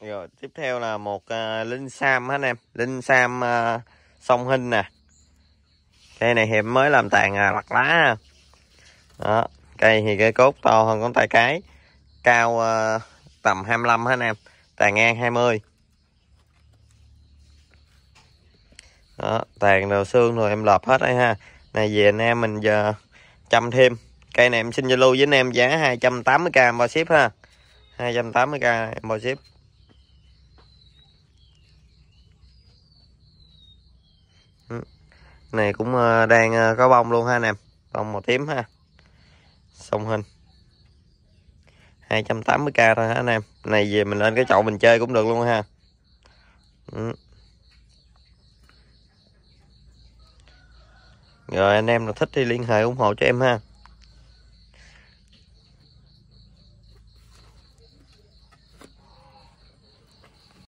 rồi tiếp theo là một uh, linh sam anh em linh sam uh, à, sông hinh nè cây này hiệp mới làm tàn à, lặt lá đó cây thì cái cốt to hơn con tay cái cao uh, tầm 25 anh em tàn ngang 20 đó tàn đầu xương rồi em lợp hết đây ha này về anh em mình giờ chăm thêm cây này em xin giao lưu với anh em giá 280k bao ship ha 280k bao ship Ừ. này cũng ờ, đang ờ, có bông luôn ha anh em bông màu tím ha sông hình 280k thôi ha anh em này về mình lên cái chậu mình chơi cũng được luôn ha ừ. rồi anh em nào thích thì liên hệ ủng hộ cho em ha